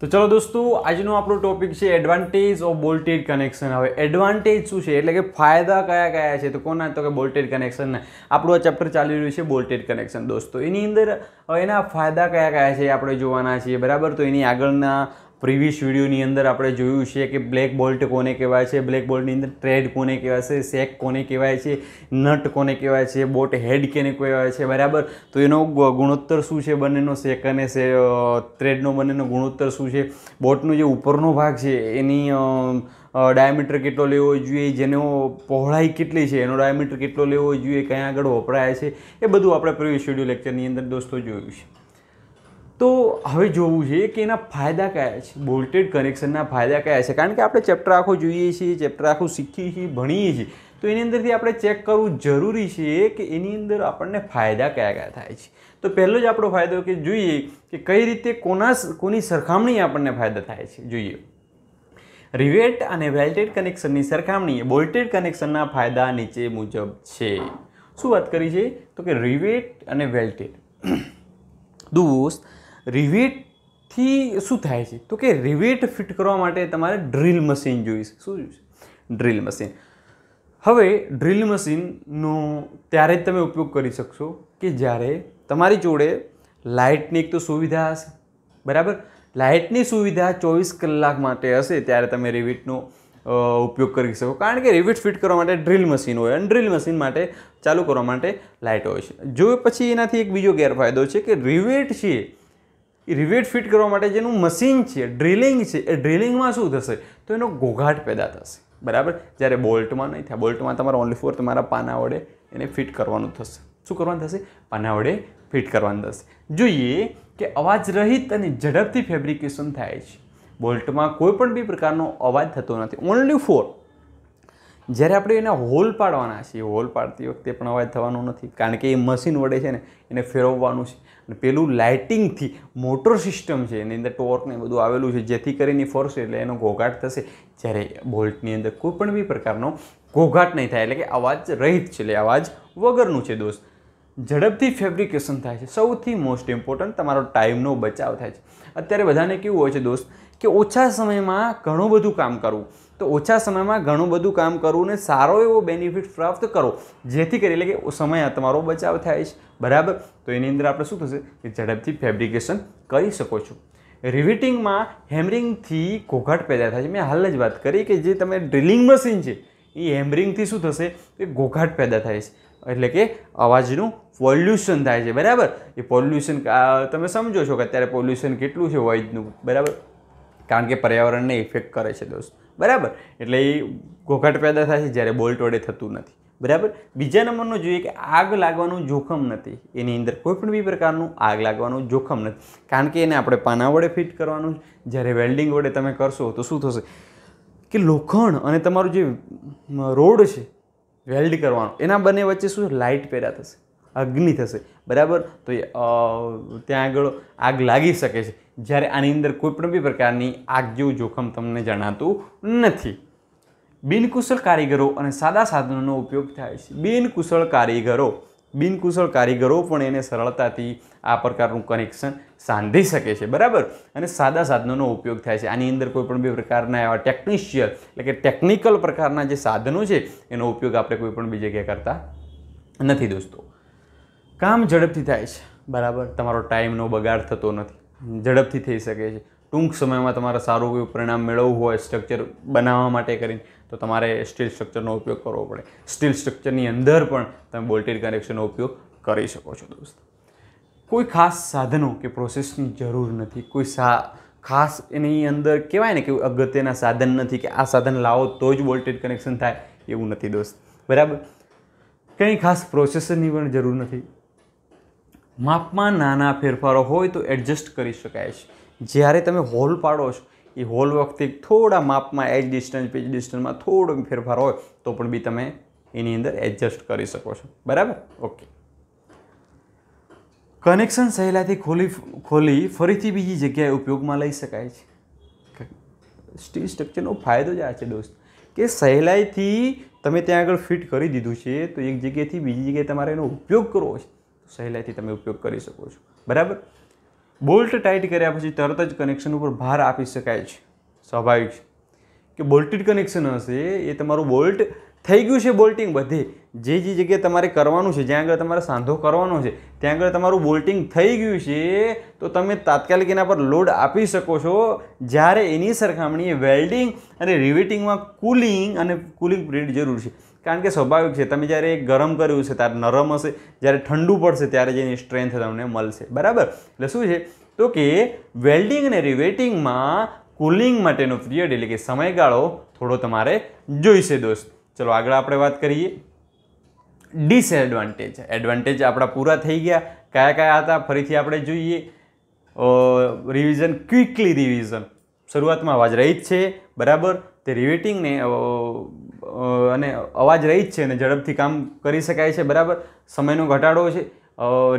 તો ચલો દોસ્તો આજનો આપણો ટોપિક છે એડવાન્ટેજ ઓફ બોલ્ટેડ કનેક્શન હવે એડવાન્ટેજ શું છે એટલે કે ફાયદા કયા કયા છે તો કોના તો કે બોલ્ટેડ કનેક્શન આપણું આ ચેપ્ટર ચાલી રહ્યું છે બોલ્ટેડ કનેક્શન દોસ્તો એની અંદર એના ફાયદા કયા કયા છે આપણે જોવાના છીએ બરાબર તો એની આગળના પ્રીવિયસ વિડીયોની અંદર આપણે જોયું છે કે બ્લેક બોલ્ટ કોને કહેવાય છે બ્લેક બોલ્ટની અંદર ટ્રેડ કોને કહેવાય છે સેક કોને કહેવાય છે નટ કોને કહેવાય છે બોટ હેડ કોને કહેવાય છે બરાબર તો એનો ગુણોત્તર શું છે બંનેનો સેક અને સે ટ્રેડનો બંનેનો ગુણોત્તર શું છે બોટનો જે ઉપરનો ભાગ છે એની ડાયામીટર કેટલો લેવો જોઈએ જેનો પહોળાઈ કેટલી છે એનો ડાયામીટર કેટલો લેવો જોઈએ ક્યાં આગળ વપરાય છે એ બધું આપણે પ્રીવિયસ વિડીયો લેક્ચરની અંદર દોસ્તો જોયું છે તો હવે જોવું છે કે એના ફાયદા કયા છે વોલ્ટેજ કનેક્શનના ફાયદા કયા છે કારણ કે આપણે ચેપ્ટર આખું જોઈએ છીએ ચેપ્ટર આખું શીખીએ છીએ ભણીએ છીએ તો એની અંદરથી આપણે ચેક કરવું જરૂરી છે કે એની અંદર આપણને ફાયદા કયા કયા થાય છે તો પહેલો જ આપણો ફાયદો કે જોઈએ કે કઈ રીતે કોના કોની સરખામણી આપણને ફાયદા થાય છે જોઈએ રિવેટ અને વેલ્ટેડ કનેક્શનની સરખામણીએ બોલ્ટેડ કનેક્શનના ફાયદા નીચે મુજબ છે શું વાત કરી છે તો કે રિવેટ અને વેલ્ટેડ દોસ્ત રિવેટથી શું થાય છે તો કે રિવેટ ફિટ કરવા માટે તમારે ડ્રિલ મશીન જોઈશે શું જોઈશે ડ્રિલ મશીન હવે ડ્રિલ મશીનનો ત્યારે જ તમે ઉપયોગ કરી શકશો કે જ્યારે તમારી જોડે લાઇટની એક તો સુવિધા હશે બરાબર લાઇટની સુવિધા ચોવીસ કલાક માટે હશે ત્યારે તમે રિવેટનો ઉપયોગ કરી શકો કારણ કે રિવેટ ફિટ કરવા માટે ડ્રિલ મશીન હોય અને ડ્રિલ મશીન માટે ચાલુ કરવા માટે લાઇટ હોય છે જો પછી એનાથી એક બીજો ગેરફાયદો છે કે રિવેટ છે એ રિવેટ ફિટ કરવા માટે જેનું મશીન છે ડ્રિલિંગ છે એ ડ્રિલિંગમાં શું થશે તો એનો ઘોઘાટ પેદા થશે બરાબર જ્યારે બોલ્ટમાં નહીં થાય બોલ્ટમાં તમારે ઓનલી ફોર તમારા પાના વડે એને ફિટ કરવાનું થશે શું કરવાનું થશે પાના વડે ફિટ કરવાનું થશે જોઈએ કે અવાજ રહિત અને ઝડપથી ફેબ્રિકેશન થાય છે બોલ્ટમાં કોઈ પણ બી પ્રકારનો અવાજ થતો નથી ઓનલી ફોર જ્યારે આપણે એને હોલ પાડવાના છીએ હોલ પાડતી વખતે પણ અવાજ થવાનો નથી કારણ કે એ મશીન વડે છે ને એને ફેરવવાનું છે અને પેલું લાઇટિંગથી મોટર સિસ્ટમ છે એની અંદર ટોર્ક ને બધું આવેલું છે જેથી કરીને ફરશે એટલે એનો ઘોઘાટ થશે જ્યારે બોલ્ટની અંદર કોઈ પણ બી પ્રકારનો ઘોઘાટ નહીં થાય એટલે કે અવાજ રહિત છે એટલે અવાજ વગરનું છે દોસ્ત ઝડપથી ફેબ્રિકેશન થાય છે સૌથી મોસ્ટ ઇમ્પોર્ટન્ટ તમારો ટાઈમનો બચાવ થાય છે અત્યારે બધાને કેવું હોય છે દોસ્ત કે ઓછા સમયમાં ઘણું બધું કામ કરવું તો ઓછા સમયમાં ઘણું બધું કામ કરવું ને સારો એવો બેનિફિટ પ્રાપ્ત કરો જેથી કરી એટલે કે સમય તમારો બચાવ થાય છે બરાબર તો એની અંદર આપણે શું થશે કે ઝડપથી ફેબ્રિકેશન કરી શકો છો રિવિટિંગમાં હેમરિંગથી ઘોઘાટ પેદા થાય છે મેં હાલ જ વાત કરી કે જે તમે ડ્રિલિંગ મશીન છે એ હેમરિંગથી શું થશે કે ઘોઘાટ પેદા થાય છે એટલે કે અવાજનું પોલ્યુશન થાય છે બરાબર એ પોલ્યુશન તમે સમજો છો કે અત્યારે પોલ્યુશન કેટલું છે વોઇઝનું બરાબર કારણ કે પર્યાવરણને ઇફેક્ટ કરે છે દોસ્ત બરાબર એટલે એ ઘોઘાટ પેદા થાય છે જ્યારે બોલ્ટ વડે થતું નથી બરાબર બીજા નંબરનું જોઈએ કે આગ લાગવાનું જોખમ નથી એની અંદર કોઈ પણ બી પ્રકારનું આગ લાગવાનું જોખમ નથી કારણ કે એને આપણે પાના વડે ફિટ કરવાનું જ્યારે વેલ્ડિંગ વડે તમે કરશો તો શું થશે કે લોખંડ અને તમારું જે રોડ છે વેલ્ડ કરવાનો એના બંને વચ્ચે શું લાઇટ પેદા થશે અગ્નિ થશે બરાબર તો ત્યાં આગળ આગ લાગી શકે છે જ્યારે આની અંદર કોઈપણ બી પ્રકારની આગ જેવું જોખમ તમને જણાતું નથી બિનકુશળ કારીગરો અને સાદા સાધનોનો ઉપયોગ થાય છે બિનકુશળ કારીગરો બિનકુશળ કારીગરો પણ એને સરળતાથી આ પ્રકારનું કનેક્શન સાંધી શકે છે બરાબર અને સાદા સાધનોનો ઉપયોગ થાય છે આની અંદર કોઈપણ બી પ્રકારના એવા ટેકનિશિયલ એટલે કે ટેકનિકલ પ્રકારના જે સાધનો છે એનો ઉપયોગ આપણે કોઈપણ બી જગ્યાએ કરતા નથી દોસ્તો કામ ઝડપથી થાય છે બરાબર તમારો ટાઈમનો બગાડ થતો નથી ઝડપથી થઈ શકે છે ટૂંક સમયમાં તમારે સારું એવું પરિણામ મેળવવું હોય સ્ટ્રક્ચર બનાવવા માટે કરીને તો તમારે સ્ટીલ સ્ટ્રક્ચરનો ઉપયોગ કરવો પડે સ્ટીલ સ્ટ્રક્ચરની અંદર પણ તમે બોલ્ટેડ કનેક્શનનો ઉપયોગ કરી શકો છો દોસ્ત કોઈ ખાસ સાધનો કે પ્રોસેસની જરૂર નથી કોઈ સા ખાસ એની અંદર કહેવાય ને કે અગત્યના સાધન નથી કે આ સાધન લાવો તો જ વોલ્ટેજ કનેક્શન થાય એવું નથી દોસ્ત બરાબર કંઈ ખાસ પ્રોસેસરની પણ જરૂર નથી માપમાં નાના ફેરફારો હોય તો એડજસ્ટ કરી શકાય છે જ્યારે તમે હોલ પાડો છો એ હોલ વખતે થોડા માપમાં એજ ડિસ્ટન્સ પેજ ડિસ્ટન્સમાં થોડો ફેરફાર હોય તો પણ બી તમે એની અંદર એડજસ્ટ કરી શકો છો બરાબર ઓકે કનેક્શન સહેલાથી ખોલી ખોલી ફરીથી બીજી જગ્યાએ ઉપયોગમાં લઈ શકાય છે સ્ટીલ સ્ટ્રક્ચરનો ફાયદો જ આ છે દોસ્ત કે સહેલાઈથી તમે ત્યાં આગળ ફિટ કરી દીધું છે તો એક જગ્યાએથી બીજી જગ્યાએ તમારે એનો ઉપયોગ કરવો છે સહેલાઈથી તમે ઉપયોગ કરી શકો છો બરાબર બોલ્ટ ટાઈટ કર્યા પછી તરત જ કનેક્શન ઉપર ભાર આપી શકાય છે સ્વાભાવિક છે કે બોલ્ટેડ કનેક્શન હશે એ તમારું બોલ્ટ થઈ ગયું છે બોલ્ટિંગ બધી જે જે જગ્યાએ તમારે કરવાનું છે જ્યાં આગળ તમારે સાંધો કરવાનો છે ત્યાં આગળ તમારું બોલ્ટિંગ થઈ ગયું છે તો તમે તાત્કાલિક એના પર લોડ આપી શકો છો જ્યારે એની સરખામણીએ વેલ્ડિંગ અને રિવેટિંગમાં કુલિંગ અને કુલિંગ પીરિયડ જરૂર છે કારણ કે સ્વાભાવિક છે તમે જ્યારે ગરમ કર્યું છે ત્યારે નરમ હશે જ્યારે ઠંડુ પડશે ત્યારે જેની સ્ટ્રેન્થ તમને મળશે બરાબર એટલે શું છે તો કે વેલ્ડિંગ અને રિવેટિંગમાં કુલિંગ માટેનો પિરિયડ એટલે કે સમયગાળો થોડો તમારે જોઈશે દોસ્ત ચલો આગળ આપણે વાત કરીએ ડિસએડવાન્ટેજ એડવાન્ટેજ આપણા પૂરા થઈ ગયા કયા કયા હતા ફરીથી આપણે જોઈએ રિવિઝન ક્વિકલી રિવિઝન શરૂઆતમાં અવાજ રહી જ છે બરાબર તે રિવેટિંગને અને અવાજ રહી જ છે અને ઝડપથી કામ કરી શકાય છે બરાબર સમયનો ઘટાડો છે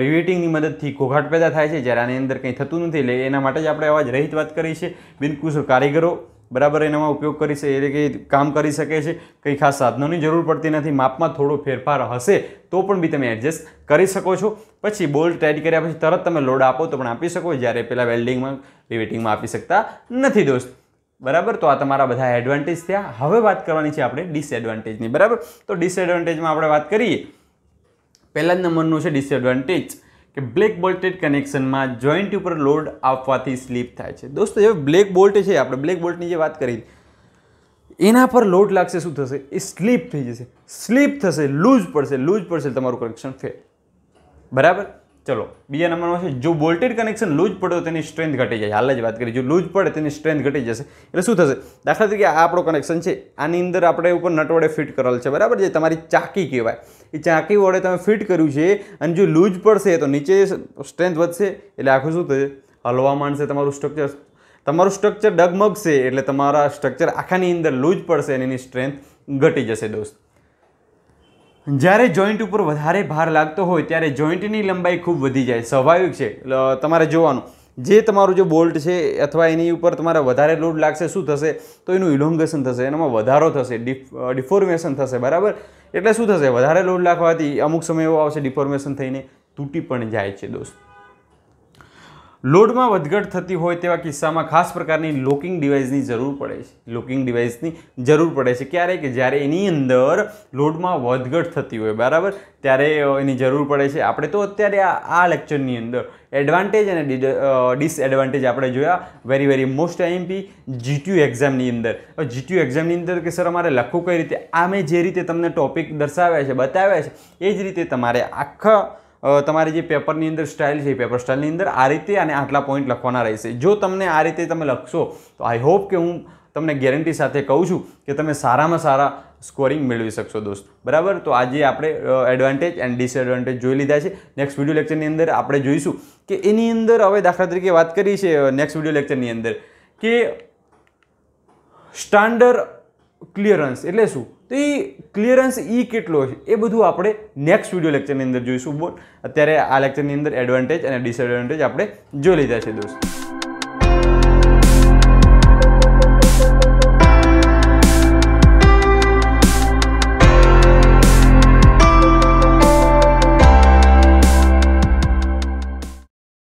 રિવેટિંગની મદદથી ઘોઘાટ પેદા થાય છે જ્યારે આની અંદર કંઈ થતું નથી એટલે એના માટે જ આપણે અવાજ રહિત વાત કરી છે બિનકુશ કારીગરો બરાબર એનામાં ઉપયોગ કરી શકે એટલે કે કામ કરી શકે છે કંઈ ખાસ સાધનોની જરૂર પડતી નથી માપમાં થોડો ફેરફાર હશે તો પણ બી તમે એડજસ્ટ કરી શકો છો પછી બોલ્ટ ટાઈટ કર્યા પછી તરત તમે લોડ આપો તો પણ આપી શકો જ્યારે પહેલાં વેલ્ડિંગમાં રિવેટિંગમાં આપી શકતા નથી દોસ્ત બરાબર તો આ તમારા બધા એડવાન્ટેજ થયા હવે વાત કરવાની છે આપણે ડિસએડવાન્ટેજની બરાબર તો ડિસએડવાન્ટેજમાં આપણે વાત કરીએ પહેલા જ નંબરનું છે ડિસએડવાન્ટેજ કે બ્લેક બોલ્ટેડ કનેક્શનમાં જોઈન્ટ ઉપર લોડ આપવાથી સ્લીપ થાય છે દોસ્તો જે બ્લેક બોલ્ટ છે આપણે બ્લેક બોલ્ટની જે વાત કરી એના પર લોડ લાગશે શું થશે એ સ્લીપ થઈ જશે સ્લીપ થશે લૂઝ પડશે લૂઝ પડશે તમારું કનેક્શન ફેલ બરાબર ચલો બીજા નંબરમાં છે જો બોલ્ટેડ કનેક્શન લૂઝ પડે તો તેની સ્ટ્રેન્થ ઘટી જાય હાલ જ વાત કરી જો લૂઝ પડે તેની સ્ટ્રેન્થ ઘટી જશે એટલે શું થશે દાખલા તરીકે આ આપણો કનેક્શન છે આની અંદર આપણે ઉપર નટવડે ફિટ કરેલ છે બરાબર જે તમારી ચાકી કહેવાય એ ચાંકી વડે તમે ફિટ કર્યું છે અને જો લૂઝ પડશે તો નીચે સ્ટ્રેન્થ વધશે એટલે આખું શું થશે હલવા માંડશે તમારું સ્ટ્રક્ચર તમારું સ્ટ્રક્ચર ડગમગશે એટલે તમારા સ્ટ્રક્ચર આખાની અંદર લૂઝ પડશે અને એની સ્ટ્રેન્થ ઘટી જશે દોસ્ત જ્યારે જોઈન્ટ ઉપર વધારે ભાર લાગતો હોય ત્યારે જોઈન્ટની લંબાઈ ખૂબ વધી જાય સ્વાભાવિક છે તમારે જોવાનું જે તમારું જે બોલ્ટ છે અથવા એની ઉપર તમારે વધારે લોડ લાગશે શું થશે તો એનું ઇલોંગેશન થશે એનામાં વધારો થશે ડિફોર્મેશન થશે બરાબર એટલે શું થશે વધારે લોડ લાગવાથી અમુક સમય એવો આવશે ડિફોર્મેશન થઈને તૂટી પણ જાય છે દોસ્ત લોડમાં વધઘટ થતી હોય તેવા કિસ્સામાં ખાસ પ્રકારની લોકિંગ ડિવાઇસની જરૂર પડે છે લોકિંગ ડિવાઇસની જરૂર પડે છે ક્યારે કે જ્યારે એની અંદર લોડમાં વધઘટ થતી હોય બરાબર ત્યારે એની જરૂર પડે છે આપણે તો અત્યારે આ લેક્ચરની અંદર એડવાન્ટેજ અને ડિસએડવાન્ટેજ આપણે જોયા very very most IMP GTU એક્ઝામની અંદર જીટીયુ એક્ઝામની અંદર કે સર અમારે લખવું કઈ રીતે આ મેં જે રીતે તમને ટોપિક દર્શાવ્યા છે બતાવ્યા છે એ જ રીતે તમારે આખા તમારી જે પેપરની અંદર સ્ટાઇલ છે એ પેપર સ્ટાઇલની અંદર આ રીતે અને આટલા પોઈન્ટ લખવાના રહેશે જો તમને આ રીતે તમે લખશો તો આઈ હોપ કે હું તમને ગેરંટી સાથે કહું છું કે તમે સારામાં સારા સ્કોરિંગ મેળવી શકશો દોસ્ત બરાબર તો આજે આપણે એડવાન્ટેજ એન્ડ ડિસએડવાન્ટેજ જોઈ લીધા છે નેક્સ્ટ વિડીયો લેક્ચરની અંદર આપણે જોઈશું કે એની અંદર હવે દાખલા તરીકે વાત કરી છે નેક્સ્ટ વિડીયો લેક્ચરની અંદર કે સ્ટાન્ડર્ડ ક્લિયરન્સ એટલે શું તો એ ક્લિયરન્સ ઈ કેટલો છે એ બધું આપણે નેક્સ્ટ વિડીયો લેક્ચરની અંદર જોઈશું બોલ અત્યારે આ લેક્ચરની અંદર એડવાન્ટેજ અને ડિસએડવાન્ટેજ આપણે જોઈ લીધા છે દોસ્તો